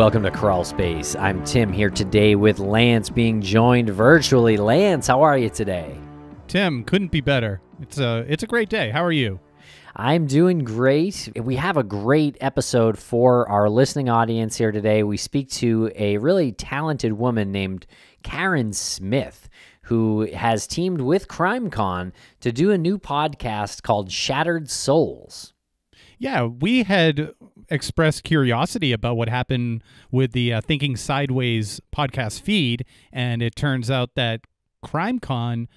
Welcome to Crawl Space. I'm Tim here today with Lance being joined virtually. Lance, how are you today? Tim, couldn't be better. It's a it's a great day. How are you? I'm doing great. We have a great episode for our listening audience here today. We speak to a really talented woman named Karen Smith who has teamed with CrimeCon to do a new podcast called Shattered Souls. Yeah, we had expressed curiosity about what happened with the uh, Thinking Sideways podcast feed, and it turns out that CrimeCon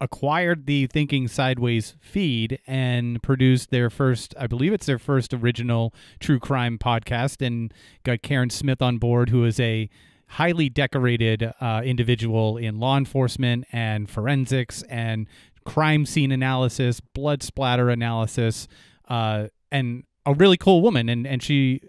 acquired the Thinking Sideways feed and produced their first, I believe it's their first original true crime podcast, and got Karen Smith on board, who is a highly decorated uh, individual in law enforcement and forensics and crime scene analysis, blood splatter analysis, uh, and a really cool woman and, and she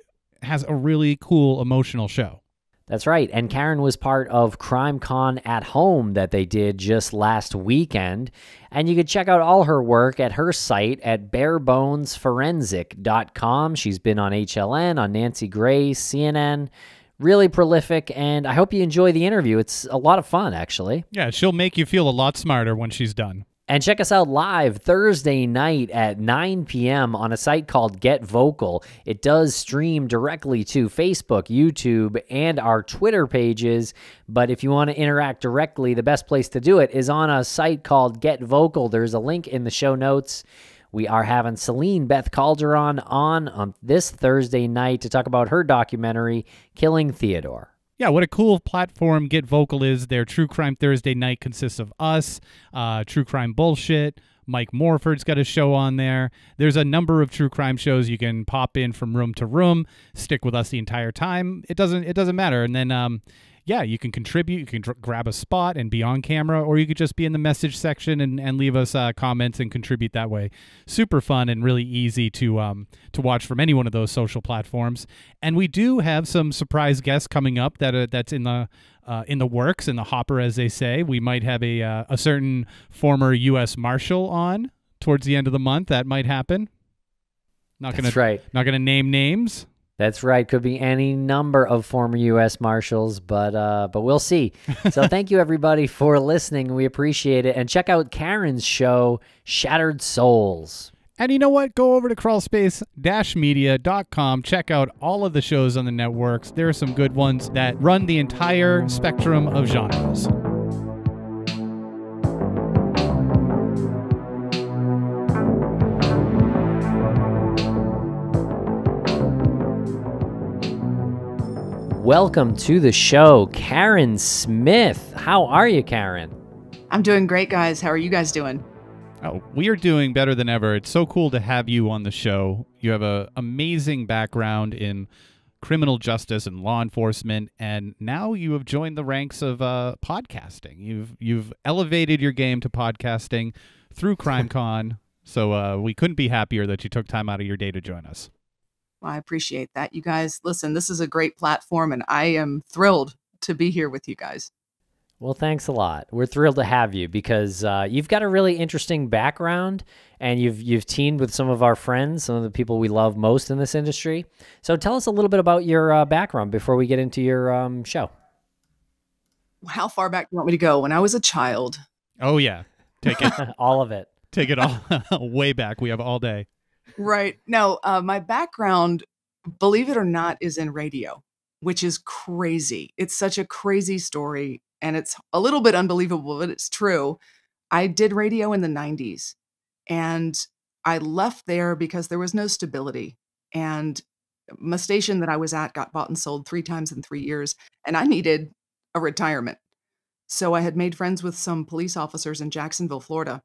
has a really cool emotional show. That's right. And Karen was part of Crime Con at Home that they did just last weekend. And you can check out all her work at her site at barebonesforensic.com. She's been on HLN, on Nancy Gray, CNN. Really prolific. And I hope you enjoy the interview. It's a lot of fun, actually. Yeah, she'll make you feel a lot smarter when she's done. And check us out live Thursday night at 9 p.m. on a site called Get Vocal. It does stream directly to Facebook, YouTube, and our Twitter pages. But if you want to interact directly, the best place to do it is on a site called Get Vocal. There's a link in the show notes. We are having Celine Beth Calderon on, on this Thursday night to talk about her documentary, Killing Theodore yeah, what a cool platform Get Vocal is. Their True Crime Thursday night consists of us, uh, True Crime Bullshit. Mike Morford's got a show on there. There's a number of true crime shows you can pop in from room to room. Stick with us the entire time. It doesn't it doesn't matter. And then um, yeah, you can contribute. You can dr- grab a spot and be on camera, or you could just be in the message section and, and leave us uh, comments and contribute that way. Super fun and really easy to um, to watch from any one of those social platforms. And we do have some surprise guests coming up that are, uh, that's in the uh, in the works in the hopper, as they say. We might have a uh, a certain former U.S. Marshal on towards the end of the month. That might happen. Not gonna right. Not gonna name names. That's right. Could be any number of former U.S. Marshals, but uh, but we'll see. So thank you everybody for listening. We appreciate it, and check out Karen's show, Shattered Souls. And you know what? Go over to crawlspace-media.com. Check out all of the shows on the networks. There are some good ones that run the entire spectrum of genres. Welcome to the show, Karen Smith. How are you, Karen? I'm doing great, guys. How are you guys doing? Oh, we are doing better than ever. It's so cool to have you on the show. You have an amazing background in criminal justice and law enforcement, and now you have joined the ranks of uh, podcasting. You've you've elevated your game to podcasting through CrimeCon. so uh, we couldn't be happier that you took time out of your day to join us. Well, I appreciate that. You guys, listen, this is a great platform, and I am thrilled to be here with you guys. Well, thanks a lot. We're thrilled to have you because uh, you've got a really interesting background, and you've you've teamed with some of our friends, some of the people we love most in this industry. So, tell us a little bit about your uh, background before we get into your um, show. How far back do you want me to go? When I was a child. Oh yeah, take it all of it. Take it all way back. We have all day. Right. now, uh, my background, believe it or not, is in radio, which is crazy. It's such a crazy story and it's a little bit unbelievable, but it's true. I did radio in the 90s and I left there because there was no stability. And my station that I was at got bought and sold three times in three years, and I needed a retirement. So I had made friends with some police officers in Jacksonville, Florida,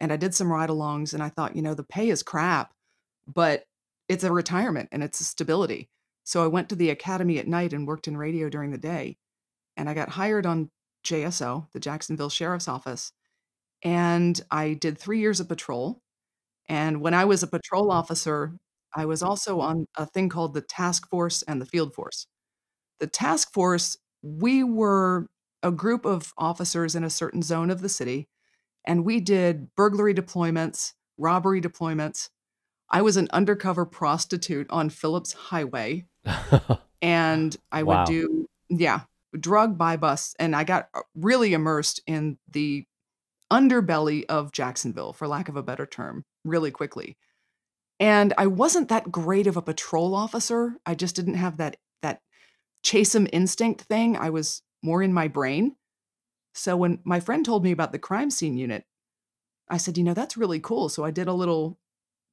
and I did some ride alongs. And I thought, you know, the pay is crap, but it's a retirement and it's a stability. So I went to the academy at night and worked in radio during the day. And I got hired on JSO, the Jacksonville Sheriff's Office. And I did three years of patrol. And when I was a patrol mm. officer, I was also on a thing called the task force and the field force. The task force, we were a group of officers in a certain zone of the city, and we did burglary deployments, robbery deployments, I was an undercover prostitute on Phillips Highway. and I wow. would do, yeah, drug by bus. And I got uh, really immersed in the underbelly of Jacksonville, for lack of a better term, really quickly. And I wasn't that great of a patrol officer. I just didn't have that that chase 'em instinct thing. I was more in my brain. So when my friend told me about the crime scene unit, I said, you know, that's really cool. So I did a little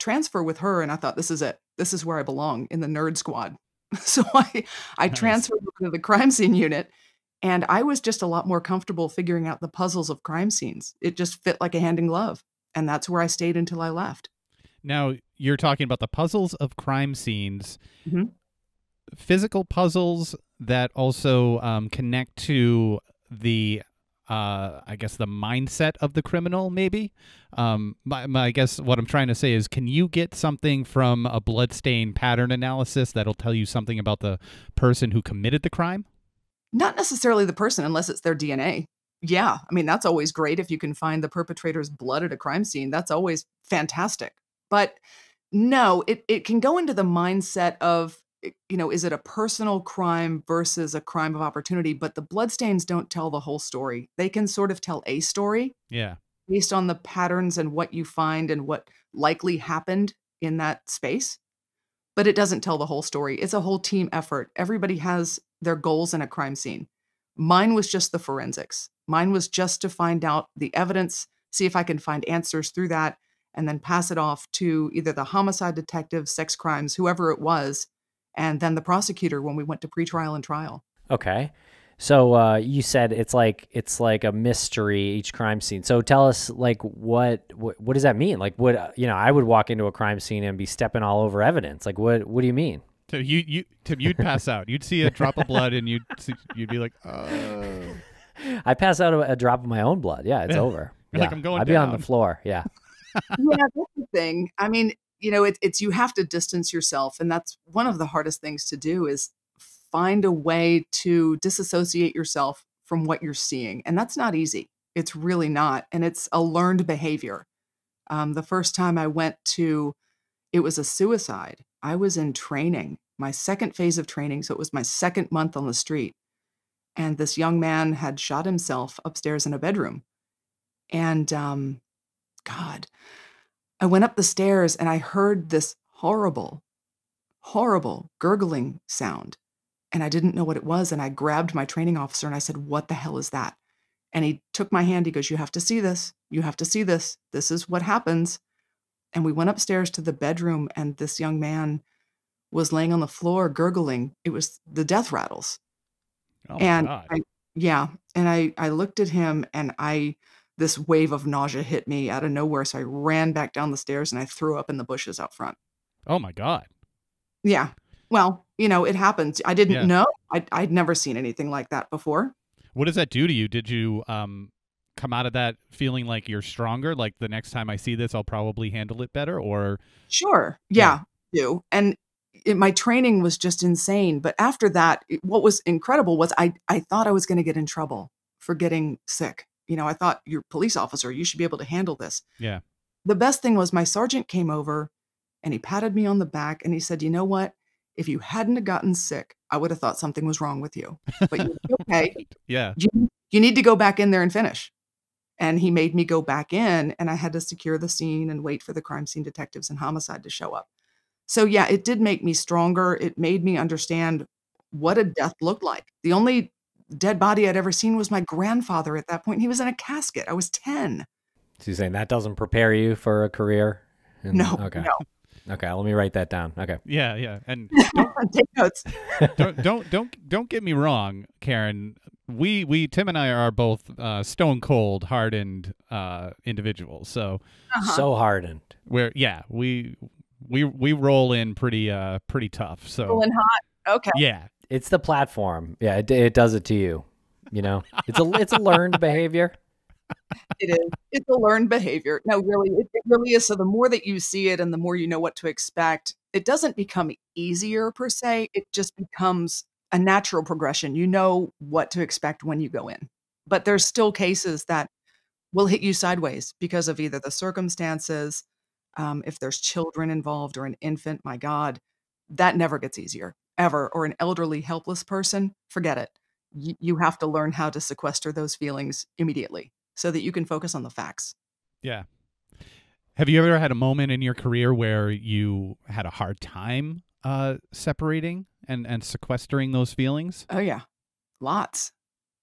transfer with her and I thought, this is it. This is where I belong in the nerd squad. so I, I nice. transferred to the crime scene unit and I was just a lot more comfortable figuring out the puzzles of crime scenes. It just fit like a hand in glove. And that's where I stayed until I left. Now, you're talking about the puzzles of crime scenes, mm-hmm. physical puzzles that also um, connect to the uh, I guess the mindset of the criminal, maybe. Um, my, my, I guess what I'm trying to say is, can you get something from a bloodstain pattern analysis that'll tell you something about the person who committed the crime? Not necessarily the person, unless it's their DNA. Yeah, I mean that's always great if you can find the perpetrator's blood at a crime scene. That's always fantastic. But no, it, it can go into the mindset of Eh, you know, is it a personal crime versus a crime of opportunity? But the bloodstains don't tell the whole story. They can sort of tell a story. Yeah. Based on the patterns and what you find and what likely happened in that space. But it doesn't tell the whole story. It's a whole team effort. Everybody has their goals in a crime scene. Mine was just the forensics. Mine was just to find out the evidence, see if I can find answers through that, and then pass it off to either the homicide detective, sex crimes, whoever it was, and then the prosecutor when we went to pretrial and trial. Okay. So uh, you said it's like it's like a mystery each crime scene. So tell us like what, what what does that mean? Like what uh, you know, I would walk into a crime scene and be stepping all over evidence. Like what what do you mean? So you you Tim, you'd pass out. You'd see a drop of blood and you'd see, you'd be like, oh. I pass out a, a, drop of my own blood. Yeah, it's over. You're yeah. Like I'm going. I'd down. be on the floor. Yeah. yeah, that's the thing. I mean, you know, it, it's you have to distance yourself, and that's one of the hardest things to do is find a way to disassociate yourself from what you're seeing, and that's not easy. It's really not, and it's a learned behavior. Um, the first time I went to, it was a suicide. I was in training, my second phase of training, so it was my second month on the street, and this young man had shot himself upstairs in a bedroom, and um, God I went up the stairs and I heard this horrible, horrible gurgling sound. And I didn't know what it was. And I grabbed my training officer and I said, What the hell is that? And he took my hand. He goes, You have to see this. You have to see this. This is what happens. And we went upstairs to the bedroom, and this young man was laying on the floor gurgling. It was the death rattles. Oh and I, yeah. And I, I looked at him and I this wave of nausea hit me out of nowhere. So I ran back down the stairs and I threw up in the bushes out front. Oh my God. Yeah. Well, you know, it happens. I didn't yeah. know. I, I'd never seen anything like that before. What does that do to you? Did you um, come out of that feeling like you're stronger? Like the next time I see this, I'll probably handle it better or? Sure. Yeah. yeah. Do. And it, my training was just insane. But after that, it, what was incredible was I, I thought I was going to get in trouble for getting sick you know, I thought you're a police officer, you should be able to handle this. Yeah. The best thing was my sergeant came over and he patted me on the back and he said, you know what? If you hadn't have gotten sick, I would have thought something was wrong with you. But you're okay. yeah. You, you need to go back in there and finish. And he made me go back in and I had to secure the scene and wait for the crime scene detectives and homicide to show up. So yeah, it did make me stronger. It made me understand what a death looked like. The only dead body I'd ever seen was my grandfather at that point. He was in a casket. I was 10. So you're saying that doesn't prepare you for a career? In, no. Okay. No. Okay, let me write that down. Okay. Yeah, yeah. And don't, take notes. don't don't don't don't get me wrong, Karen. We we Tim and I are both uh, stone cold hardened uh, individuals. So uh-huh. so hardened. We're yeah, we we we roll in pretty uh pretty tough. So rolling hot. Okay. Yeah. It's the platform. Yeah, it, it does it to you. You know, it's a it's a learned behavior. It is. It's a learned behavior. No, really, it, it really is. So the more that you see it, and the more you know what to expect, it doesn't become easier per se. It just becomes a natural progression. You know what to expect when you go in. But there's still cases that will hit you sideways because of either the circumstances, um, if there's children involved or an infant, my God, that never gets easier ever or an elderly helpless person, forget it. You, you have to learn how to sequester those feelings immediately so that you can focus on the facts. Yeah. Have you ever had a moment in your career where you had a hard time uh, separating and, and sequestering those feelings? Oh, yeah. Lots.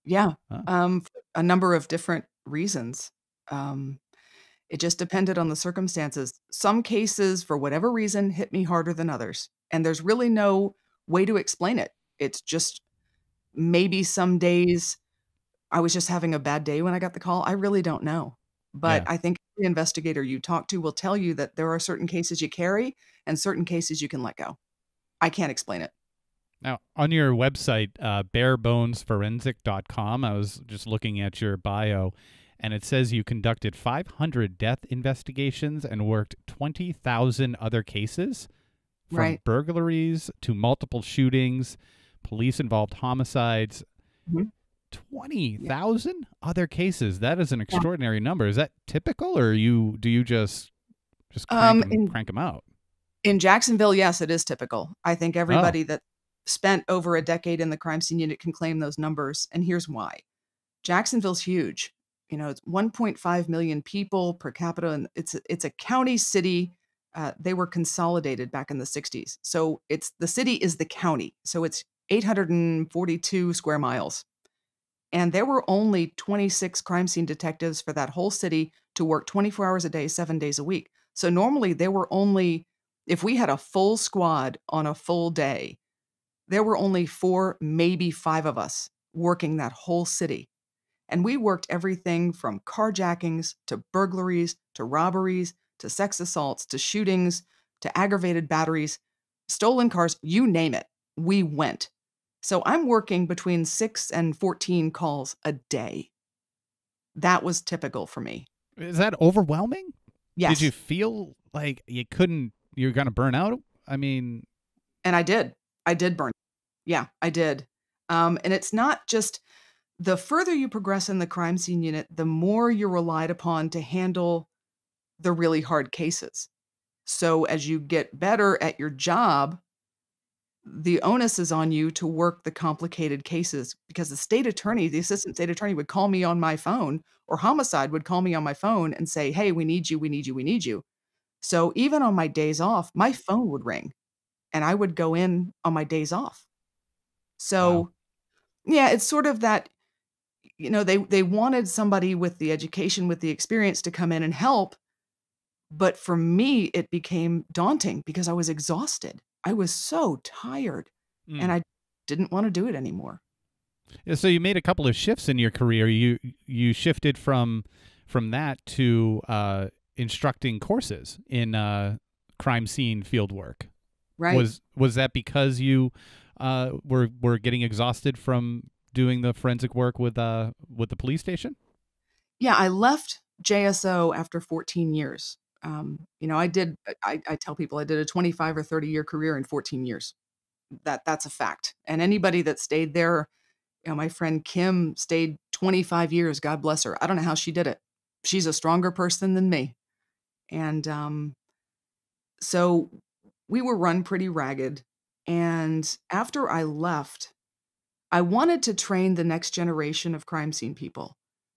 Yeah. Huh. Um, a number of different reasons. Um, it just depended on the circumstances. Some cases, for whatever reason, hit me harder than others. And there's really no way to explain it. It's just maybe some days I was just having a bad day when I got the call. I really don't know. But yeah. I think the investigator you talk to will tell you that there are certain cases you carry and certain cases you can let go. I can't explain it. Now, on your website, uh, barebonesforensic.com, I was just looking at your bio, and it says you conducted 500 death investigations and worked 20,000 other cases. From right. burglaries to multiple shootings, police involved homicides, mm-hmm. 20,000 yeah. other cases. That is an extraordinary yeah. number. Is that typical or you do you just just crank, um, them, crank them out? In Jacksonville, yes, it is typical. I think oh. everybody oh. that spent over a decade in the crime scene unit can claim those numbers and here's why. Jacksonville's huge. You know, it's 1.5 million people per capita and it's it's a county city uh, they were consolidated back in the 60s. So it's the city is the county. So it's 842 square miles. And there were only 26 crime scene detectives for that whole city to work 24 hours a day, seven days a week. So normally there were only, if we had a full squad on a full day, there were only four, maybe five of us working that whole city. And we worked everything from carjackings to burglaries to robberies to sex assaults to shootings to aggravated batteries, stolen cars, you name it, we went. So I'm working between six and 14 calls a day. That was typical for me. Is that overwhelming? Yes. Did you feel like you couldn't, you were going to burn out? I mean, and I did. I did burn. Yeah, I did. Um, and it's not just the further you progress in the crime scene unit, the more you're relied upon to handle the really hard cases. So as you get better at your job, the onus is on you to work the complicated cases because the state attorney, the assistant state attorney would call me on my phone or homicide would call me on my phone and say, Hey, we need you, we need you, we need you. So even on my days off, my phone would ring and I would go in on my days off. So wow. yeah, it's sort of that, you know, they, they wanted somebody with the education, with the experience to come in and help. But for me, it became daunting because I was exhausted. I was so tired mm. and I didn't want to do it anymore. Yeah, so you made a couple of shifts in your career. You you shifted from from that to uh, instructing courses in uh, crime scene field work. Right. Was was that because you uh, were were getting exhausted from doing the forensic work with uh with the police station? Yeah, I left JSO after 14 years um, you know, I did. Uh, I, I tell people I did a 25 or 30 year career in 14 years. That that's a fact. And anybody that stayed there, you know, my friend Kim stayed 25 years. God bless her. I don't know how she did it. She's a stronger person than me. And um, so we were run pretty ragged. And after I left, I wanted to train the next generation of crime scene people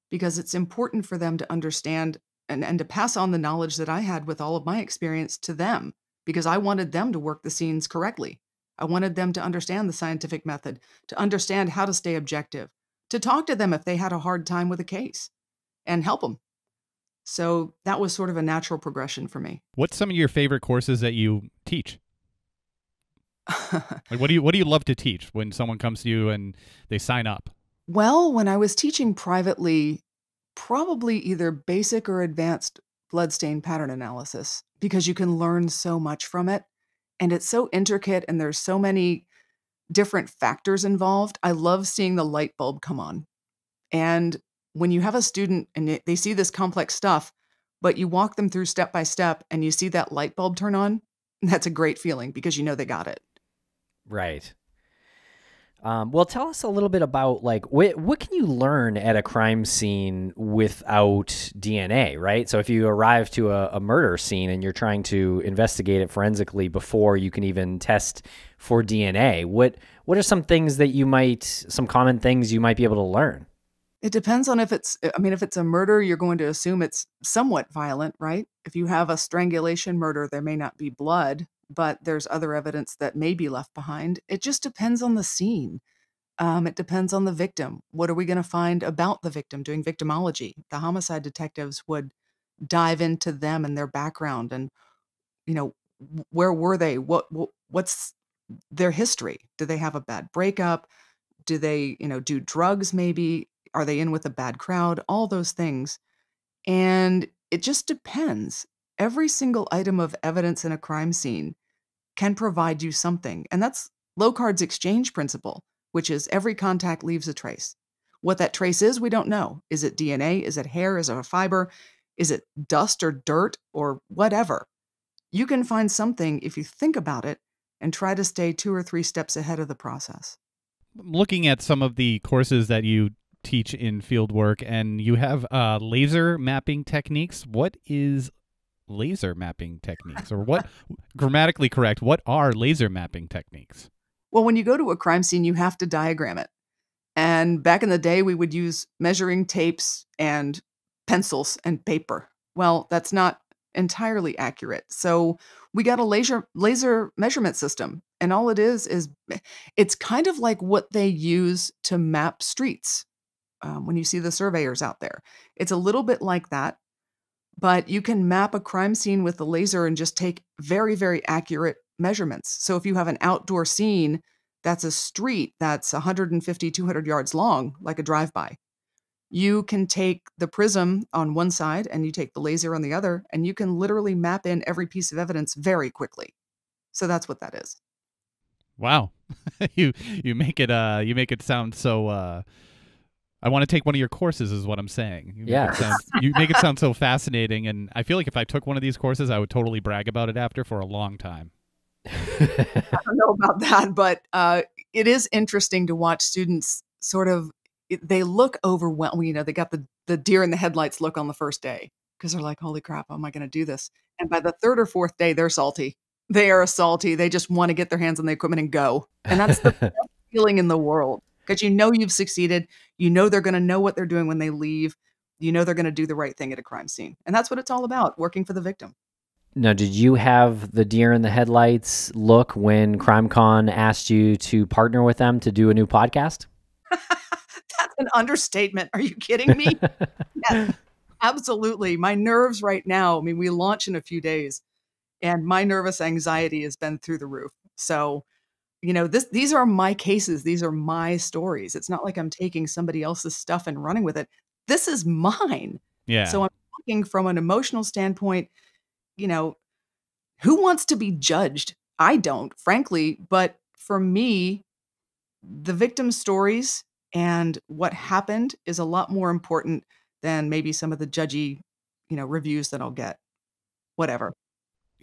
because it's important for them to understand and, and to pass on the knowledge that I had with all of my experience to them because I wanted them to work the scenes correctly. I wanted them to understand the scientific method, to understand how to stay objective, to talk to them if they had a hard time with a case and help them. So that was sort of a natural progression for me. What's some of your favorite courses that you teach? like what do you what do you love to teach when someone comes to you and they sign up? Well, when I was teaching privately, probably either basic or advanced blood stain pattern analysis because you can learn so much from it. And it's so intricate and there's so many different factors involved. I love seeing the light bulb come on. And when you have a student and they see this complex stuff, but you walk them through step by step and you see that light bulb turn on, that's a great feeling because you know they got it. Right. Um, well, tell us a little bit about like what what can you learn at a crime scene without DNA, right? So if you arrive to a, a murder scene and you're trying to investigate it forensically before you can even test for DNA, what what are some things that you might some common things you might be able to learn? It depends on if it's I mean if it's a murder, you're going to assume it's somewhat violent, right? If you have a strangulation murder, there may not be blood, but there's other evidence that may be left behind. It just depends on the scene. Um, it depends on the victim. What are we going to find about the victim doing victimology? The homicide detectives would dive into them and their background and, you know, where were they? What, what what's their history? Do they have a bad breakup? Do they, you know, do drugs maybe? Are they in with a bad crowd? All those things. And it just depends. Every single item of evidence in a crime scene can provide you something. And that's Low Card's exchange principle, which is every contact leaves a trace. What that trace is, we don't know. Is it DNA? Is it hair? Is it a fiber? Is it dust or dirt or whatever? You can find something if you think about it and try to stay two or three steps ahead of the process. Looking at some of the courses that you teach in field work and you have uh, laser mapping techniques. What is laser mapping techniques or what grammatically correct what are laser mapping techniques well when you go to a crime scene you have to diagram it and back in the day we would use measuring tapes and pencils and paper well that's not entirely accurate so we got a laser laser measurement system and all it is is it's kind of like what they use to map streets um, when you see the surveyors out there it's a little bit like that but you can map a crime scene with the laser and just take very, very accurate measurements. So if you have an outdoor scene that's a street that's 150, 200 yards long, like a drive by, you can take the prism on one side and you take the laser on the other, and you can literally map in every piece of evidence very quickly. So that's what that is. Wow. you you make it uh you make it sound so uh I want to take one of your courses, is what I'm saying. You yeah. Sound, you make it sound so fascinating. And I feel like if I took one of these courses, I would totally brag about it after for a long time. I don't know about that, but uh, it is interesting to watch students sort of, they look overwhelmed. You know, they got the, the deer in the headlights look on the first day because they're like, holy crap, how am I going to do this? And by the third or fourth day, they're salty. They are salty. They just want to get their hands on the equipment and go. And that's the feeling in the world because you know you've succeeded. You know they're going to know what they're doing when they leave. You know they're going to do the right thing at a crime scene. And that's what it's all about working for the victim. Now, did you have the deer in the headlights look when CrimeCon asked you to partner with them to do a new podcast? that's an understatement. Are you kidding me? yes, absolutely. My nerves right now, I mean, we launch in a few days, and my nervous anxiety has been through the roof. So, you know this these are my cases these are my stories it's not like i'm taking somebody else's stuff and running with it this is mine yeah so i'm talking from an emotional standpoint you know who wants to be judged i don't frankly but for me the victim stories and what happened is a lot more important than maybe some of the judgy you know reviews that i'll get whatever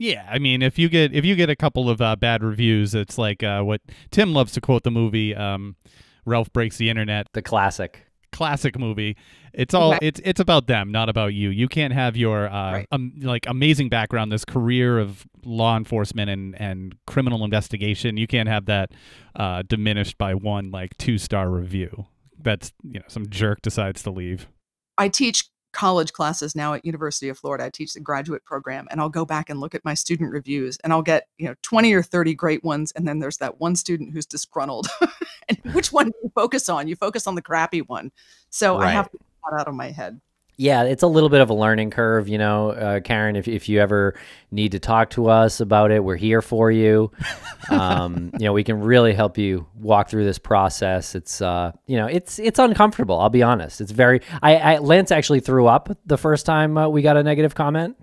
yeah, I mean, if you get if you get a couple of uh, bad reviews, it's like uh, what Tim loves to quote the movie um, "Ralph Breaks the Internet," the classic classic movie. It's all it's it's about them, not about you. You can't have your uh, right. um, like amazing background, this career of law enforcement and and criminal investigation. You can't have that uh, diminished by one like two star review. That's you know some jerk decides to leave. I teach college classes now at University of Florida. I teach the graduate program and I'll go back and look at my student reviews and I'll get, you know, 20 or 30 great ones and then there's that one student who's disgruntled. and which one do you focus on? You focus on the crappy one. So right. I have to get that out of my head yeah, it's a little bit of a learning curve, you know, uh, Karen. If, if you ever need to talk to us about it, we're here for you. Um, you know, we can really help you walk through this process. It's uh, you know, it's it's uncomfortable. I'll be honest. It's very. I, I Lance actually threw up the first time uh, we got a negative comment.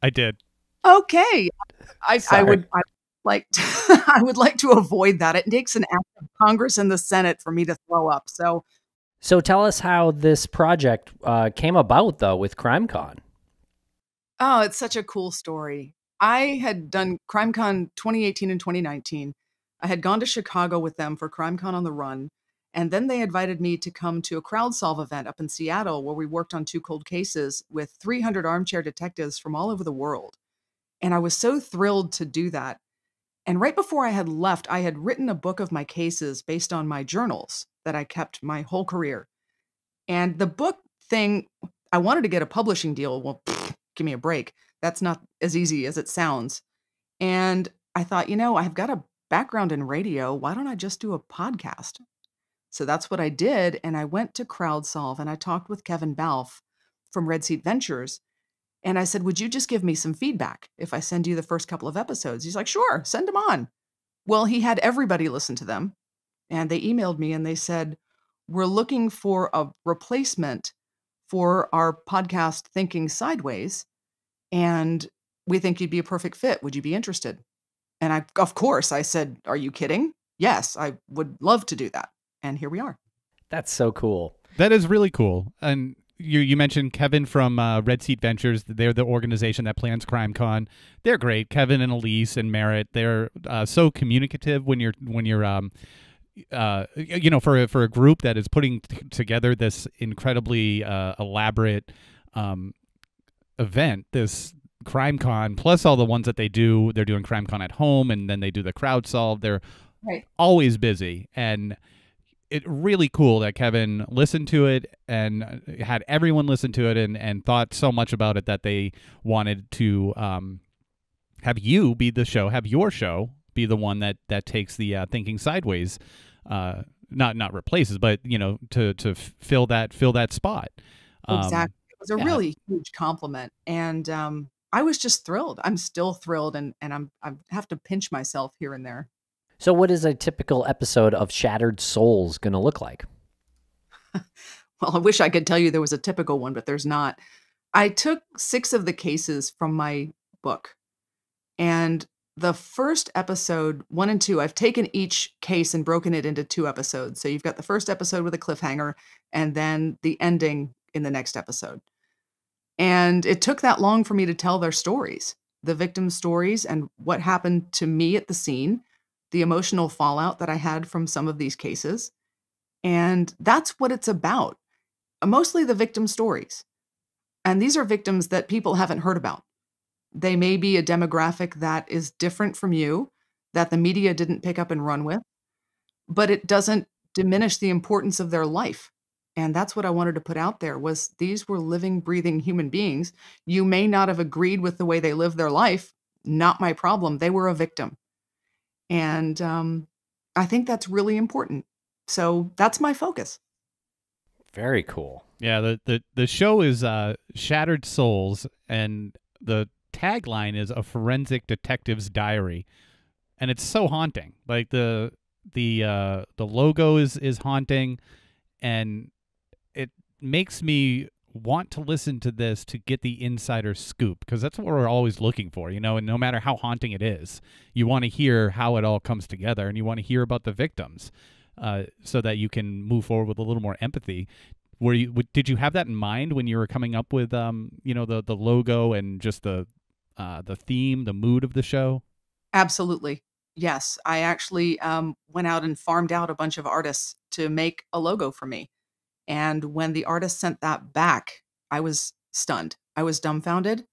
I did. Okay, I, I would. I like to, I would like to avoid that. It takes an act of Congress and the Senate for me to throw up. So so tell us how this project uh, came about, though, with CrimeCon. Oh, it's such a cool story. I had done CrimeCon 2018 and 2019. I had gone to Chicago with them for CrimeCon on the Run, and then they invited me to come to a CrowdSolve event up in Seattle where we worked on two cold cases with 300 armchair detectives from all over the world. And I was so thrilled to do that and right before I had left, I had written a book of my cases based on my journals that I kept my whole career. And the book thing, I wanted to get a publishing deal. Well, pfft, give me a break. That's not as easy as it sounds. And I thought, you know, I've got a background in radio. Why don't I just do a podcast? So that's what I did. And I went to CrowdSolve and I talked with Kevin Balfe from Red Seat Ventures. And I said, Would you just give me some feedback if I send you the first couple of episodes? He's like, Sure, send them on. Well, he had everybody listen to them. And they emailed me and they said, We're looking for a replacement for our podcast, Thinking Sideways. And we think you'd be a perfect fit. Would you be interested? And I, of course, I said, Are you kidding? Yes, I would love to do that. And here we are. That's so cool. That is really cool. And you you mentioned Kevin from uh, Red Seat Ventures. They're the organization that plans CrimeCon. They're great. Kevin and Elise and Merritt. They're uh, so communicative when you're when you're um, uh, you know for a, for a group that is putting t- together this incredibly uh, elaborate um, event. This CrimeCon plus all the ones that they do. They're doing CrimeCon at home, and then they do the crowd solve. They're right. always busy and it really cool that Kevin listened to it and had everyone listen to it and and thought so much about it that they wanted to um, have you be the show, have your show be the one that that takes the uh, thinking sideways, uh, not not replaces, but you know to to fill that fill that spot. Um, exactly, it was a yeah. really huge compliment, and um, I was just thrilled. I'm still thrilled, and and I'm I have to pinch myself here and there. So, what is a typical episode of Shattered Souls going to look like? well, I wish I could tell you there was a typical one, but there's not. I took six of the cases from my book. And the first episode, one and two, I've taken each case and broken it into two episodes. So you've got the first episode with a cliffhanger and then the ending in the next episode. And it took that long for me to tell their stories, the victim's stories, and what happened to me at the scene the emotional fallout that I had from some of these cases. And that's what it's about uh, mostly the victim stories. And these are victims that people haven't heard about. They may be a demographic that is different from you, that the media didn't pick up and run with, but it doesn't diminish the importance of their life and that's what i wanted to put out there was these were living breathing human beings you may not have agreed with the way they lived their life not my problem they were a victim and um, I think that's really important. So that's my focus. Very cool. Yeah, the the, the show is uh, Shattered Souls, and the tagline is a forensic detective's diary, and it's so haunting. Like the the uh, the logo is is haunting, and it makes me want to listen to this to get the insider scoop because that's what we're always looking for, you know, and no matter how haunting it is, you want to hear how it all comes together and you want to hear about the victims uh, so that you can move forward with a little more empathy. Were you w- did you have that in mind when you were coming up with um, you know the the logo and just the uh, the theme, the mood of the show? Absolutely. Yes, I actually um, went out and farmed out a bunch of artists to make a logo for me. And when the artist sent that back, I was stunned. I was dumbfounded.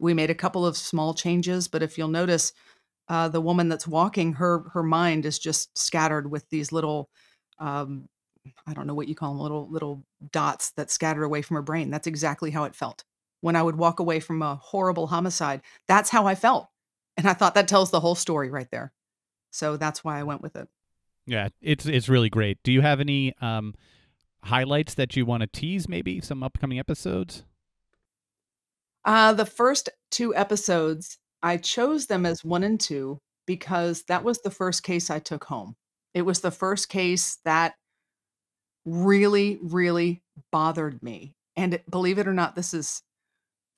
We made a couple of small changes, but if you'll notice, uh, the woman that's walking, her her mind is just scattered with these little, um, I don't know what you call them, little little dots that scatter away from her brain. That's exactly how it felt when I would walk away from a horrible homicide. That's how I felt, and I thought that tells the whole story right there. So that's why I went with it. Yeah, it's it's really great. Do you have any um, highlights that you want to tease, maybe some upcoming episodes? Uh, the first two episodes, I chose them as one and two because that was the first case I took home. It was the first case that really, really bothered me. And believe it or not, this is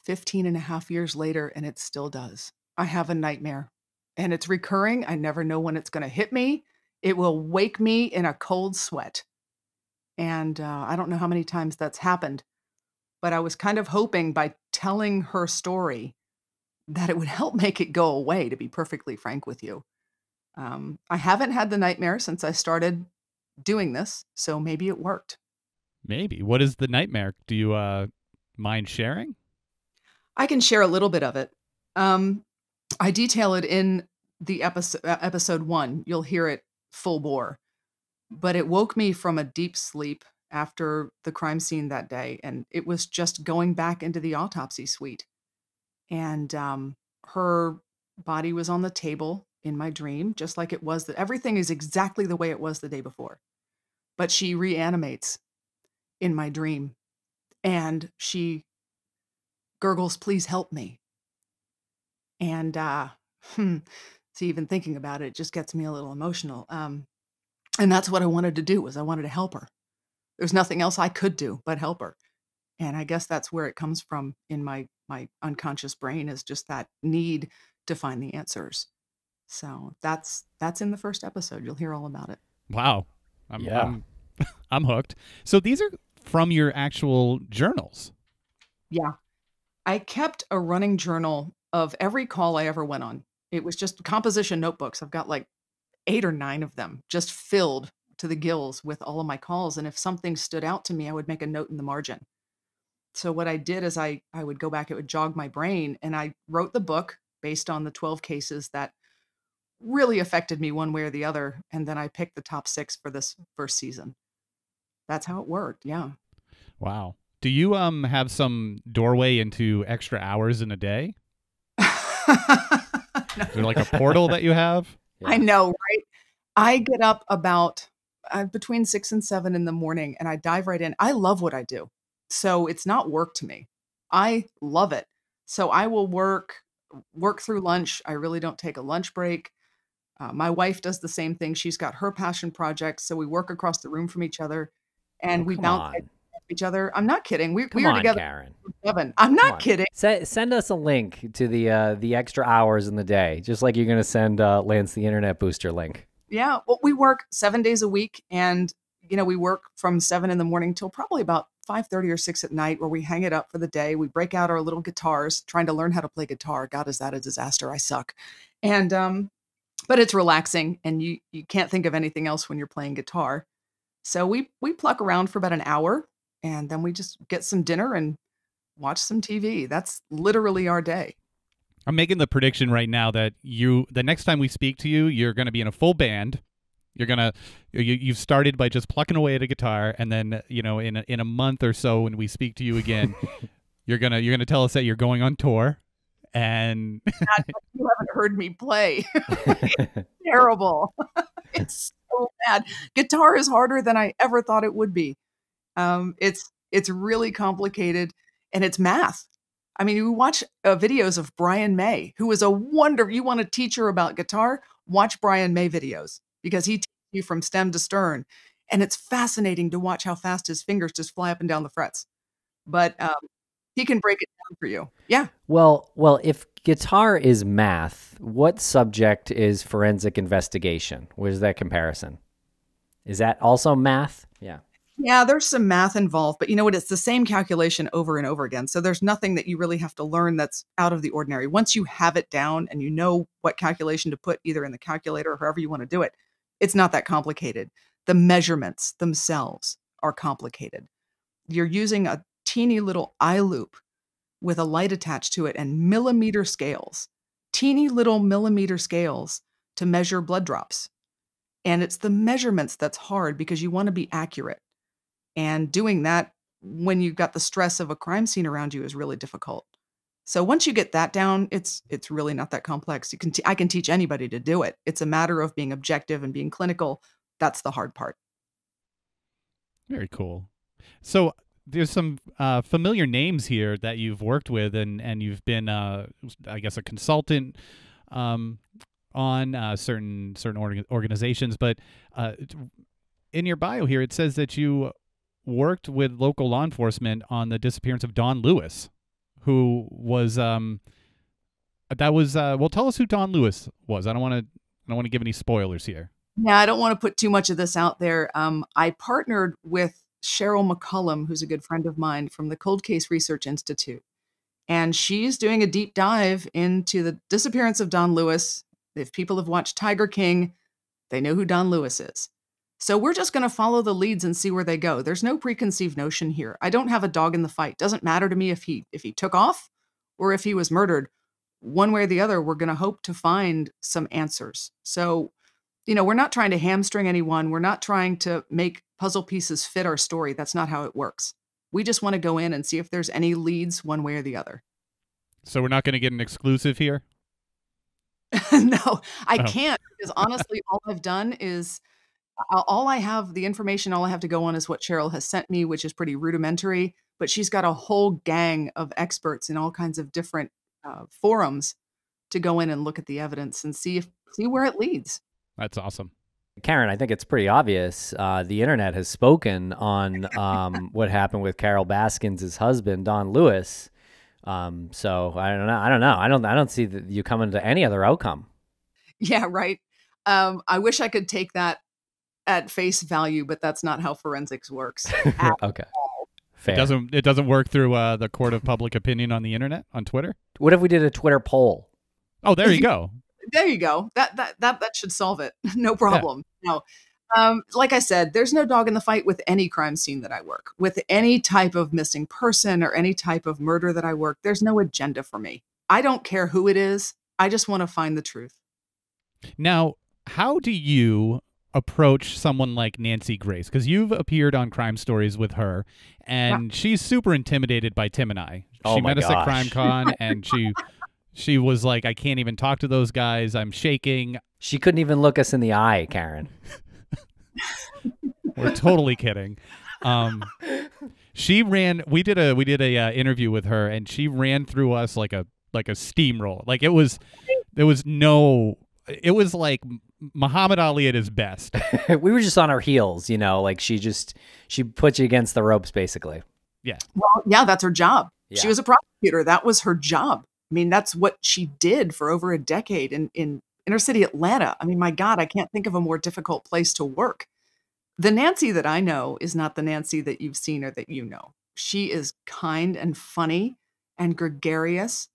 15 and a half years later, and it still does. I have a nightmare and it's recurring. I never know when it's going to hit me. It will wake me in a cold sweat. And uh, I don't know how many times that's happened, but I was kind of hoping by telling her story that it would help make it go away, to be perfectly frank with you. Um, I haven't had the nightmare since I started doing this, so maybe it worked. Maybe. What is the nightmare? Do you uh, mind sharing? I can share a little bit of it. Um, I detail it in the episode, uh, episode one. You'll hear it full bore but it woke me from a deep sleep after the crime scene that day. And it was just going back into the autopsy suite. And um, her body was on the table in my dream, just like it was that everything is exactly the way it was the day before. But she reanimates in my dream and she gurgles, Please help me. And uh, see, even thinking about it, it just gets me a little emotional. Um, and that's what i wanted to do was i wanted to help her there's nothing else i could do but help her and i guess that's where it comes from in my my unconscious brain is just that need to find the answers so that's that's in the first episode you'll hear all about it wow i'm yeah. I'm, I'm hooked so these are from your actual journals yeah i kept a running journal of every call i ever went on it was just composition notebooks i've got like eight or nine of them just filled to the gills with all of my calls. And if something stood out to me, I would make a note in the margin. So what I did is I I would go back, it would jog my brain, and I wrote the book based on the 12 cases that really affected me one way or the other. And then I picked the top six for this first season. That's how it worked. Yeah. Wow. Do you um have some doorway into extra hours in a day? no. Is there like a portal that you have? Yeah. I know, right? I get up about uh, between six and seven in the morning and I dive right in. I love what I do. So it's not work to me. I love it. So I will work, work through lunch. I really don't take a lunch break. Uh, my wife does the same thing. She's got her passion project, So we work across the room from each other oh, and oh, we bounce each other. I'm not kidding. We, we are on, together. Karen. Seven. I'm not kidding. S- send us a link to the uh, the extra hours in the day, just like you're going to send uh, Lance the internet booster link. Yeah. Well, we work seven days a week and, you know, we work from seven in the morning till probably about 5.30 or 6 at night where we hang it up for the day. We break out our little guitars, trying to learn how to play guitar. God, is that a disaster? I suck. And, um, but it's relaxing and you, you can't think of anything else when you're playing guitar. So we, we pluck around for about an hour and then we just get some dinner and watch some TV. That's literally our day. I'm making the prediction right now that you the next time we speak to you, you're going to be in a full band. You're gonna you you've started by just plucking away at a guitar, and then you know in a, in a month or so when we speak to you again, you're gonna you're gonna tell us that you're going on tour, and you haven't heard me play. terrible. it's so bad. Guitar is harder than I ever thought it would be. Um, it's it's really complicated, and it's math. I mean, you watch uh, videos of Brian May, who is a wonder. You want to teach her about guitar? Watch Brian May videos because he teaches you from stem to stern. And it's fascinating to watch how fast his fingers just fly up and down the frets. But um, he can break it down for you. Yeah. Well, well, if guitar is math, what subject is forensic investigation? Where's that comparison? Is that also math? Yeah. Yeah, there's some math involved, but you know what? It's the same calculation over and over again. So there's nothing that you really have to learn that's out of the ordinary. Once you have it down and you know what calculation to put either in the calculator or however you want to do it, it's not that complicated. The measurements themselves are complicated. You're using a teeny little eye loop with a light attached to it and millimeter scales, teeny little millimeter scales to measure blood drops. And it's the measurements that's hard because you want to be accurate. And doing that when you've got the stress of a crime scene around you is really difficult. So once you get that down, it's it's really not that complex. You can t- I can teach anybody to do it. It's a matter of being objective and being clinical. That's the hard part. Very cool. So there's some uh, familiar names here that you've worked with and and you've been uh, I guess a consultant um, on uh, certain certain org- organizations, but uh, in your bio here it says that you worked with local law enforcement on the disappearance of Don Lewis, who was um, that was uh, well. Tell us who Don Lewis was. I don't want to. I don't want to give any spoilers here. Yeah, I don't want to put too much of this out there. Um, I partnered with Cheryl McCullum, who's a good friend of mine from the Cold Case Research Institute, and she's doing a deep dive into the disappearance of Don Lewis. If people have watched Tiger King, they know who Don Lewis is. So we're just going to follow the leads and see where they go. There's no preconceived notion here. I don't have a dog in the fight. Doesn't matter to me if he if he took off or if he was murdered. One way or the other, we're going to hope to find some answers. So, you know, we're not trying to hamstring anyone. We're not trying to make puzzle pieces fit our story. That's not how it works. We just want to go in and see if there's any leads one way or the other. So we're not going to get an exclusive here? no, I oh. can't because honestly all I've done is all I have, the information, all I have to go on is what Cheryl has sent me, which is pretty rudimentary. But she's got a whole gang of experts in all kinds of different uh, forums to go in and look at the evidence and see if see where it leads. That's awesome. Karen, I think it's pretty obvious. Uh, the internet has spoken on um, what happened with Carol Baskins' husband, Don Lewis. Um, so I don't know. I don't know. I don't. I don't see you coming to any other outcome. Yeah. Right. Um, I wish I could take that at face value, but that's not how forensics works. okay. Fair. It doesn't it doesn't work through uh, the court of public opinion on the internet on Twitter? What if we did a Twitter poll? Oh, there you go. there you go. That that that that should solve it. No problem. Yeah. No. Um, like I said, there's no dog in the fight with any crime scene that I work, with any type of missing person or any type of murder that I work. There's no agenda for me. I don't care who it is. I just want to find the truth. Now, how do you approach someone like Nancy Grace because you've appeared on crime stories with her, and she's super intimidated by Tim and I. Oh she met gosh. us at Crime Con, and she she was like, "I can't even talk to those guys. I'm shaking." She couldn't even look us in the eye, Karen. We're totally kidding. Um, she ran. We did a we did a uh, interview with her, and she ran through us like a like a steamroll. Like it was, there was no. It was like Muhammad Ali at his best. we were just on our heels, you know, like she just she puts you against the ropes basically. Yeah. Well, yeah, that's her job. Yeah. She was a prosecutor. That was her job. I mean, that's what she did for over a decade in in inner city Atlanta. I mean, my god, I can't think of a more difficult place to work. The Nancy that I know is not the Nancy that you've seen or that you know. She is kind and funny and gregarious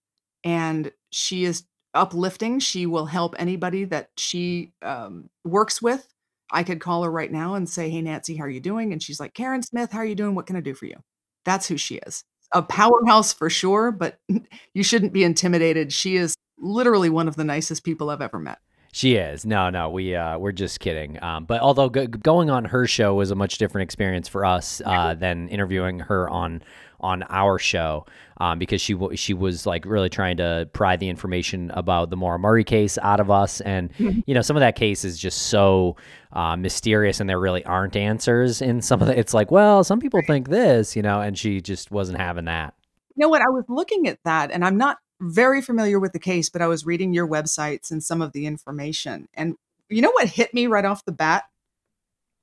and she is uplifting. She will help anybody that she um, works with. I could call her right now and say, Hey, Nancy, how are you doing? And she's like, Karen Smith, how are you doing? What can I do for you? That's who she is. A powerhouse for sure, but you shouldn't be intimidated. She is literally one of the nicest people I've ever met. She is. No, no, we uh, we're just kidding. Um, but although g- going on her show was a much different experience for us uh, than interviewing her on on our show um, because she w- she was like really trying to pry the information about the Maura Murray case out of us, and mm-hmm. you know some of that case is just so uh, mysterious, and there really aren't answers in some of it. It's like, well, some people think this, you know, and she just wasn't having that. You know what? I was looking at that, and I'm not very familiar with the case, but I was reading your websites and some of the information. And you know what hit me right off the bat?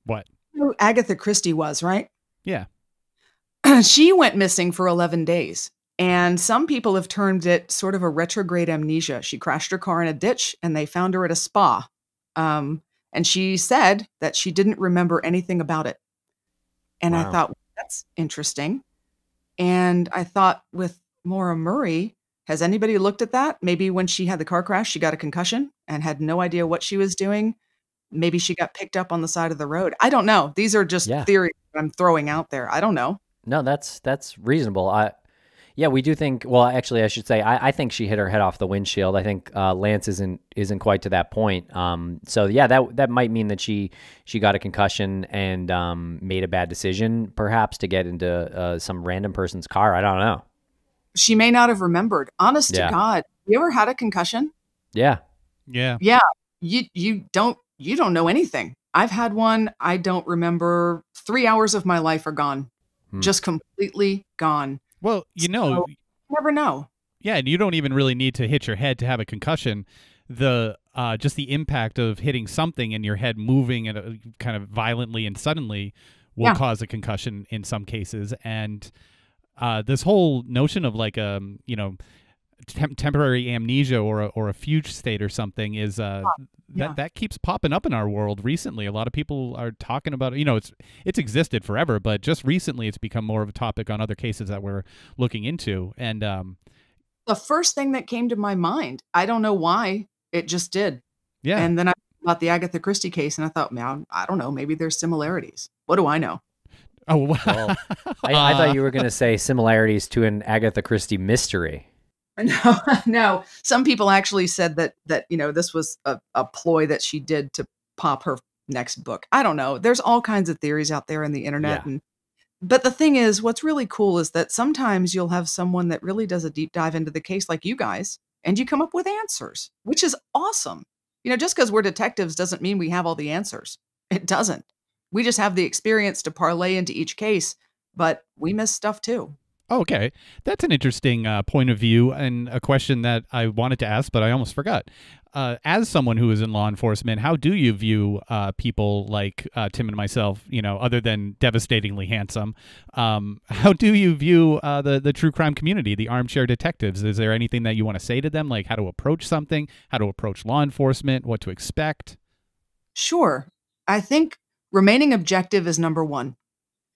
What? Who Agatha Christie was, right? Yeah. she went missing for 11 days. And some people have termed it sort of a retrograde amnesia. She crashed her car in a ditch and they found her at a spa. Um, and she said that she didn't remember anything about it. And wow. I thought, well, that's interesting. And I thought with Maura Murray, has anybody looked at that? Maybe when she had the car crash, she got a concussion and had no idea what she was doing. Maybe she got picked up on the side of the road. I don't know. These are just yeah. theories I'm throwing out there. I don't know. No, that's that's reasonable. I yeah, we do think. Well, actually, I should say I, I think she hit her head off the windshield. I think uh, Lance isn't isn't quite to that point. Um, so yeah, that that might mean that she she got a concussion and um, made a bad decision, perhaps to get into uh, some random person's car. I don't know she may not have remembered. Honest yeah. to God, you ever had a concussion? Yeah. Yeah. Yeah. You you don't you don't know anything. I've had one. I don't remember. Three hours of my life are gone, hmm. just completely gone. Well, you know, so, you never know. Yeah, and you don't even really need to hit your head to have a concussion. The uh, just the impact of hitting something and your head moving and kind of violently and suddenly will yeah. cause a concussion in some cases, and uh, this whole notion of like a um, you know Tem- temporary amnesia or a, or a fugue state or something is uh, yeah. that that keeps popping up in our world recently. A lot of people are talking about you know it's it's existed forever, but just recently it's become more of a topic on other cases that we're looking into. And um, the first thing that came to my mind, I don't know why it just did. Yeah, and then I about the Agatha Christie case, and I thought, man, I don't know, maybe there's similarities. What do I know? Oh, well, well I, I, thought you were going to uh. say similarities to an Agatha Christie mystery. No, no. Some people actually said that that you know this was a, a ploy that she did to pop her next book. I don't know. There's all kinds of theories out there in the internet, yeah. and but the thing is, what's really cool is that sometimes you'll have someone that really does a deep dive into the case, like you guys, and you come up with answers, which is awesome. You know, just because we're detectives doesn't mean we have all the answers. It doesn't we just have the experience to parlay into each case, but we miss stuff too. Okay, that's an interesting uh, point of view and a question that I wanted to ask, but I almost forgot. Uh, as someone who is in law enforcement, how do you view uh, people like uh, Tim and myself? You know, other than devastatingly handsome, um, how do you view uh, the the true crime community, the armchair detectives? Is there anything that you want to say to them, like how to approach something, how to approach law enforcement, what to expect? Sure, I think Remaining objective is number one.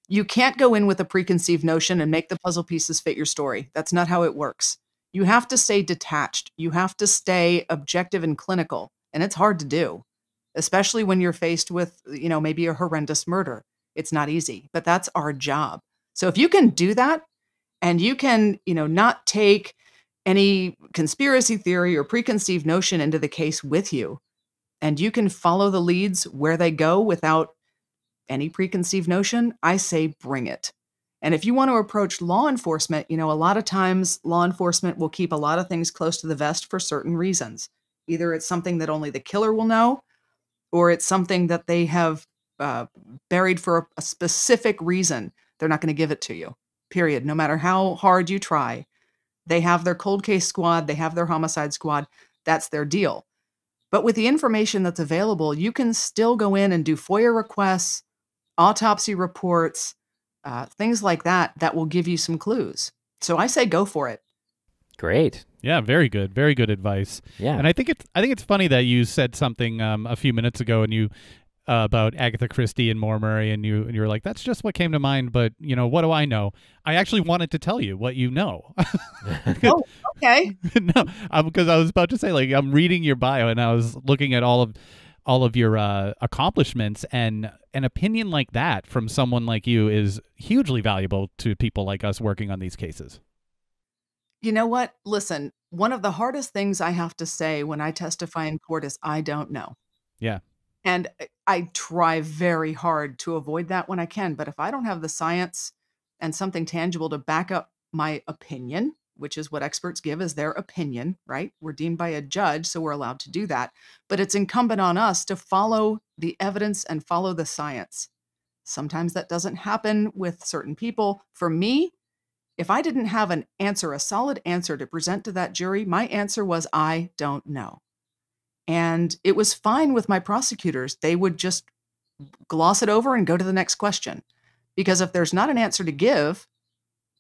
You can't go in with a preconceived notion and make the puzzle pieces fit your story. That's not how it works. You have to stay detached. You have to stay objective and clinical, and it's hard to do, especially when you're faced with, you know, maybe a horrendous murder. It's not easy, but that's our job. So if you can do that and you can, you know, not take any conspiracy theory or preconceived notion into the case with you, and you can follow the leads where they go without any preconceived notion, I say bring it. And if you want to approach law enforcement, you know, a lot of times law enforcement will keep a lot of things close to the vest for certain reasons. Either it's something that only the killer will know, or it's something that they have uh, buried for a, a specific reason. They're not going to give it to you, period. No matter how hard you try, they have their cold case squad, they have their homicide squad. That's their deal. But with the information that's available, you can still go in and do FOIA requests autopsy reports, uh, things like that, that will give you some clues. So I say go for it. Great. Yeah, very good, very good advice. Yeah, and I think it's I think it's funny that you said something um, a few minutes ago, and you uh, about Agatha Christie and Moore Murray, and you and you were like, "That's just what came to mind." But you know, what do I know? I actually wanted to tell you what you know. oh, okay. no, because um, I was about to say, like, I'm reading your bio, and I was looking at all of all of your uh, accomplishments and an opinion like that from someone like you is hugely valuable to people like us working on these cases. You know what? Listen, one of the hardest things I have to say when I testify in court is I don't know. Yeah. And uh, I try very hard to avoid that when I can. But if I don't have the science and something tangible to back up my opinion, which is what experts give as their opinion, right? We're deemed by a judge, so we're allowed to do that. But it's incumbent on us to follow the evidence and follow the science. Sometimes that doesn't happen with certain people. For me, if I didn't have an answer, a solid answer to present to that jury, my answer was, I don't know. And it was fine with my prosecutors. They would just gloss it over and go to the next question. Because if there's not an answer to give,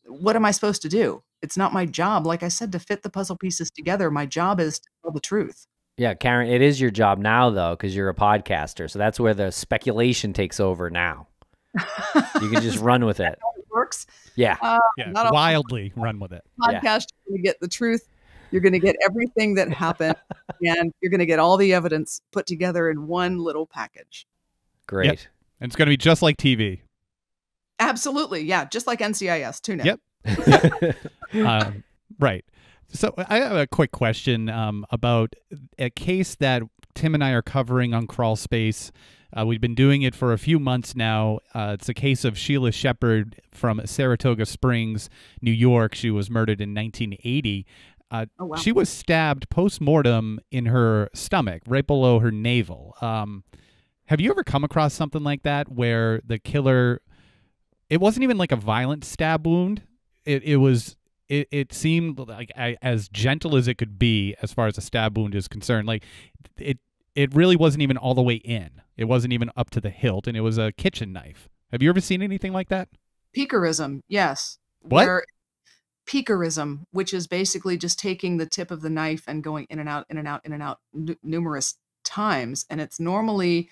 what am I supposed to do? it's not my job like i said to fit the puzzle pieces together my job is to tell the truth yeah karen it is your job now though because you're a podcaster so that's where the speculation takes over now you can just run with it works yeah, uh, yeah. wildly run with it podcast yeah. you get the truth you're going to get everything that happened and you're going to get all the evidence put together in one little package great yep. and it's going to be just like tv absolutely yeah just like ncis tune in yep um, right. So I have a quick question um, about a case that Tim and I are covering on Crawl Space. Uh, we've been doing it for a few months now. Uh, it's a case of Sheila Shepard from Saratoga Springs, New York. She was murdered in 1980. Uh, oh, wow. She was stabbed post mortem in her stomach, right below her navel. Um, have you ever come across something like that where the killer, it wasn't even like a violent stab wound? it, it was it, it seemed like I, as gentle as it could be as far as a stab wound is concerned like it it really wasn't even all the way in it wasn't even up to the hilt and it was a kitchen knife have you ever seen anything like that pikerism yes what pikerism which is basically just taking the tip of the knife and going in and out in and out in and out n- numerous times and it's normally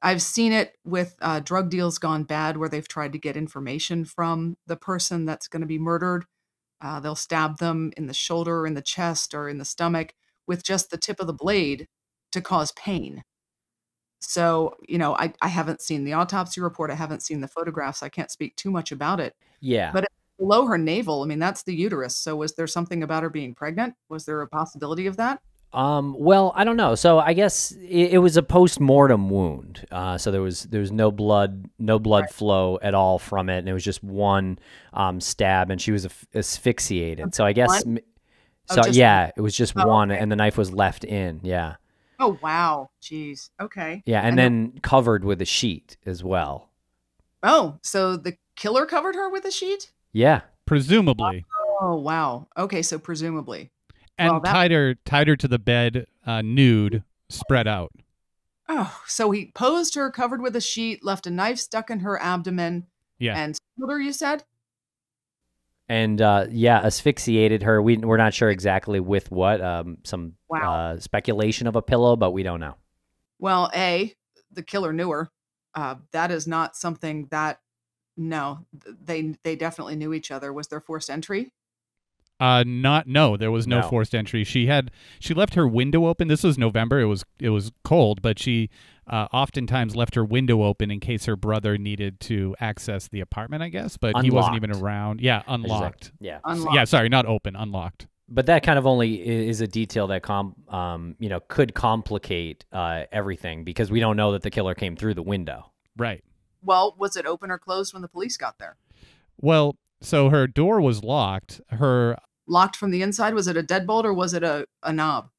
I've seen it with uh, drug deals gone bad where they've tried to get information from the person that's going to be murdered. Uh, they'll stab them in the shoulder, in the chest, or in the stomach with just the tip of the blade to cause pain. So, you know, I, I haven't seen the autopsy report. I haven't seen the photographs. I can't speak too much about it. Yeah. But below her navel, I mean, that's the uterus. So, was there something about her being pregnant? Was there a possibility of that? Um, well, I don't know. So I guess it, it was a post-mortem wound. Uh, so there was there was no blood, no blood right. flow at all from it, and it was just one um, stab, and she was asphyxiated. So I guess, one? Oh, so oh, yeah, one? it was just oh, one, okay. and the knife was left in. Yeah. Oh wow, jeez. Okay. Yeah, and, then covered with a sheet as well. Oh, so the killer covered her with a sheet? Yeah, oh, presumably. Oh wow. Okay, so presumably and well, that... tied her tied her to the bed, uh, nude, spread out. Oh, so he posed her covered with a sheet, left a knife stuck in her abdomen. Yeah, and strangled her. You said. And uh, yeah, asphyxiated her. We we're not sure exactly with what. Um, some wow. uh, speculation of a pillow, but we don't know. Well, a the killer knew her. Uh, that is not something that no they they definitely knew each other was there forced entry uh, not no. There was no, no, forced entry. She had she left her window open. This was November. It was it was cold, but she uh, oftentimes left her window open in case her brother needed to access the apartment. I guess, but unlocked. he wasn't even around. Yeah, unlocked. yeah, unlocked. yeah. Sorry, not open. Unlocked. But that kind of only is a detail that com um you know could complicate uh, everything because we don't know that the killer came through the window. Right. Well, was it open or closed when the police got there? Well, so her door was locked. Her locked from the inside? Was it a deadbolt or was it a, a knob?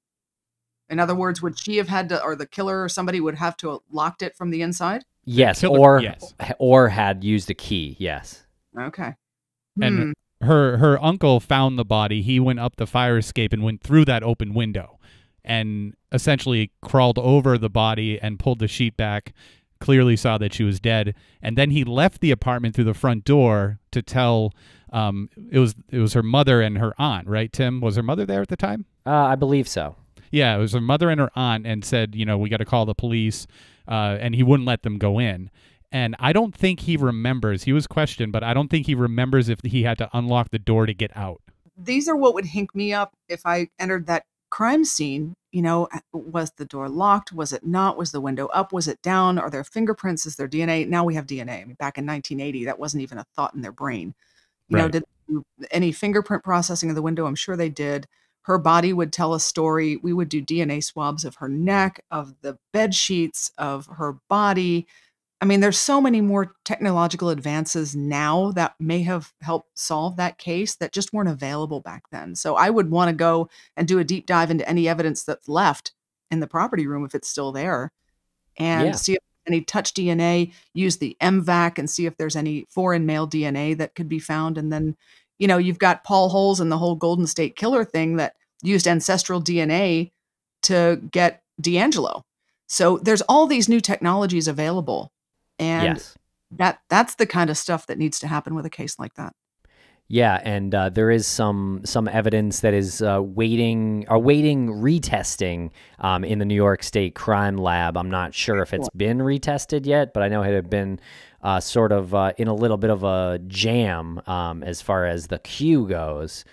In other words, would she have had to, or the killer or somebody would have to have locked it from the inside? Yes, killer, or yes. or had used a key. Yes. Okay. And hmm. her her uncle found the body. He went up the fire escape and went through that open window, and essentially crawled over the body and pulled the sheet back clearly saw that she was dead, and then he left the apartment through the front door to tell. Um, it was it was her mother and her aunt, right? Tim was her mother there at the time. Uh, I believe so. Yeah, it was her mother and her aunt, and said, you know, we got to call the police, uh, and he wouldn't let them go in. And I don't think he remembers. He was questioned, but I don't think he remembers if he had to unlock the door to get out. These are what would hink me up if I entered that crime scene you know, was the door locked? Was it not? Was the window up? Was it down? Are there fingerprints? Is there DNA? Now we have DNA. I mean, back in 1980, that wasn't even a thought in their brain. You right. know, did any fingerprint processing of the window? I'm sure they did. Her body would tell a story. We would do DNA swabs of her neck, of the bed sheets, of her body. I mean, there's so many more technological advances now that may have helped solve that case that just weren't available back then. So I would want to go and do a deep dive into any evidence that's left in the property room if it's still there and yeah. see if any touch DNA, use the MVAC and see if there's any foreign male DNA that could be found. And then, you know, you've got Paul Holes and the whole Golden State Killer thing that used ancestral DNA to get D'Angelo. So there's all these new technologies available and yes. that that's the kind of stuff that needs to happen with a case like that. Yeah, and uh, there is some some evidence that is uh, waiting awaiting retesting um, in the New York State Crime Lab. I'm not sure if it's been retested yet, but I know it had been uh, sort of uh, in a little bit of a jam um, as far as the queue goes.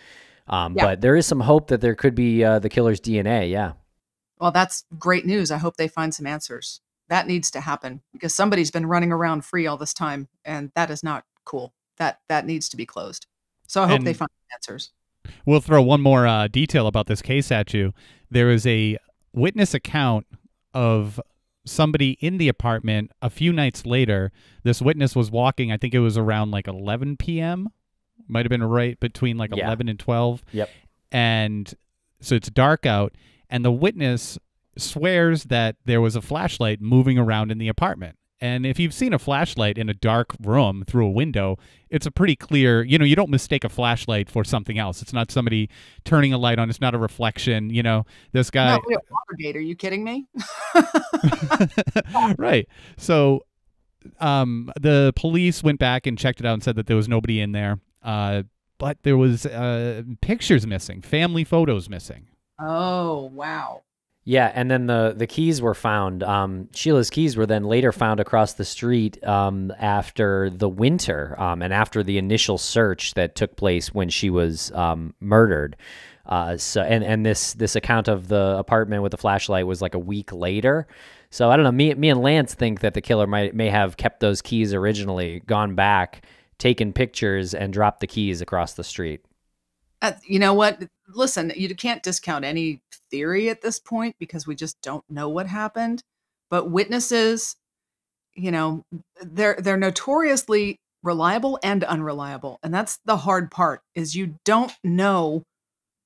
Um, yeah. But there is some hope that there could be uh, the killer's DNA. Yeah. Well, that's great news. I hope they find some answers that needs to happen because somebody's been running around free all this time and that is not cool that that needs to be closed so i hope and they find answers we'll throw one more uh, detail about this case at you there is a witness account of somebody in the apartment a few nights later this witness was walking i think it was around like 11 p.m might have been right between like yeah. 11 and 12 yep and so it's dark out and the witness swears that there was a flashlight moving around in the apartment. And if you've seen a flashlight in a dark room through a window, it's a pretty clear, you know, you don't mistake a flashlight for something else. It's not somebody turning a light on, it's not a reflection, you know. This guy no, Watergate, are you kidding me? right. So um, the police went back and checked it out and said that there was nobody in there. Uh, but there was uh, pictures missing, family photos missing. Oh, wow. Yeah, and then the the keys were found. Um, Sheila's keys were then later found across the street um, after the winter um, and after the initial search that took place when she was um, murdered. Uh, so and and this this account of the apartment with the flashlight was like a week later. So I don't know. Me me and Lance think that the killer might may have kept those keys originally, gone back, taken pictures, and dropped the keys across the street. Uh, you know what? Listen, you can't discount any theory at this point because we just don't know what happened. But witnesses, you know, they're they're notoriously reliable and unreliable. And that's the hard part is you don't know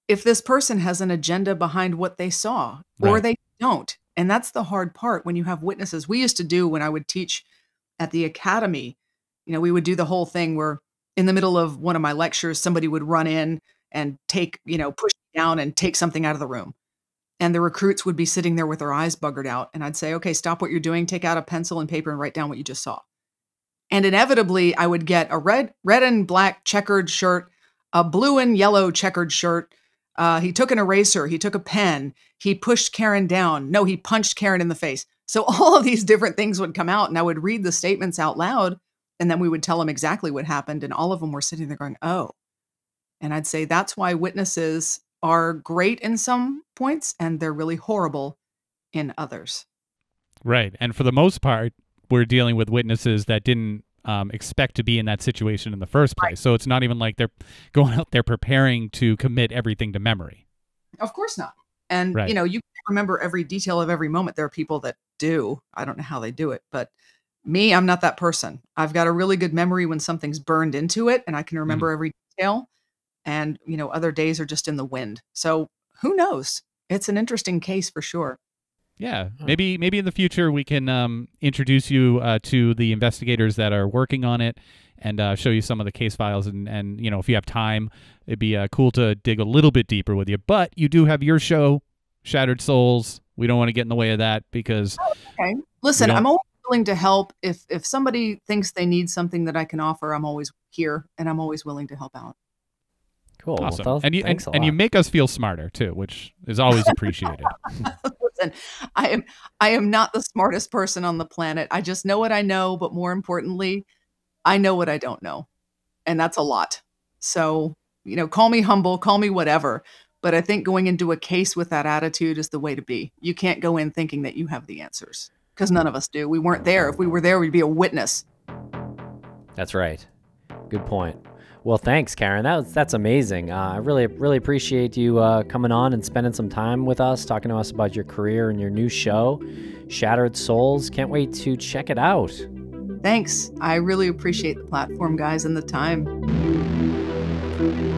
if this person has an agenda behind what they saw right. or they don't. And that's the hard part when you have witnesses. We used to do when I would teach at the academy, you know, we would do the whole thing where in the middle of one of my lectures somebody would run in and take, you know, push down and take something out of the room and the recruits would be sitting there with their eyes buggered out and i'd say okay stop what you're doing take out a pencil and paper and write down what you just saw and inevitably i would get a red red and black checkered shirt a blue and yellow checkered shirt uh, he took an eraser he took a pen he pushed karen down no he punched karen in the face so all of these different things would come out and i would read the statements out loud and then we would tell them exactly what happened and all of them were sitting there going oh and i'd say that's why witnesses are great in some points and they're really horrible in others. Right. And for the most part, we're dealing with witnesses that didn't um, expect to be in that situation in the first place. Right. So it's not even like they're going out there preparing to commit everything to memory. Of course not. And, right. you know, you remember every detail of every moment. There are people that do. I don't know how they do it, but me, I'm not that person. I've got a really good memory when something's burned into it and I can mm-hmm. remember mm every detail and you know other days are just in the wind so who knows it's an interesting case for sure yeah, maybe maybe in the future we can um, introduce you uh, to the investigators that are working on it, and uh, show you some of the case files. And, and you know, if you have time, it'd be uh, cool to dig a little bit deeper with you. But you do have your show, Shattered Souls. We don't want to get in the way of that because. Oh, okay, listen, I'm always willing to help. If if somebody thinks they need something that I can offer, I'm always here, and I'm always willing to help out. Cool. Awesome. Well, and you and, and you make us feel smarter too, which is always appreciated. Listen, I am I am not the smartest person on the planet. I just know what I know, but more importantly, I know what I don't know. And that's a lot. So, you know, call me humble, call me whatever, but I think going into a case with that attitude is the way to be. You can't go in thinking that you have the answers because none of us do. We weren't there. If we were there, we'd be a witness. That's right. Good point. Well, thanks, Karen. That was, that's amazing. Uh, I really, really appreciate you uh, coming on and spending some time with us, talking to us about your career and your new show, Shattered Souls. Can't wait to check it out. Thanks. I really appreciate the platform, guys, and the time.